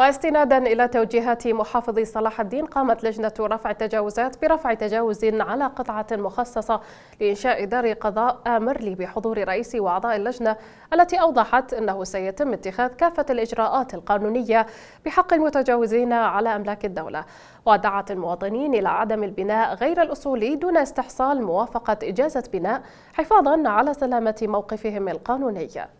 واستنادا إلى توجيهات محافظ صلاح الدين قامت لجنة رفع التجاوزات برفع تجاوز على قطعة مخصصة لإنشاء دار قضاء آمرلي بحضور رئيس وأعضاء اللجنة التي أوضحت أنه سيتم اتخاذ كافة الإجراءات القانونية بحق المتجاوزين على أملاك الدولة ودعت المواطنين إلى عدم البناء غير الأصولي دون استحصال موافقة إجازة بناء حفاظا على سلامة موقفهم القانوني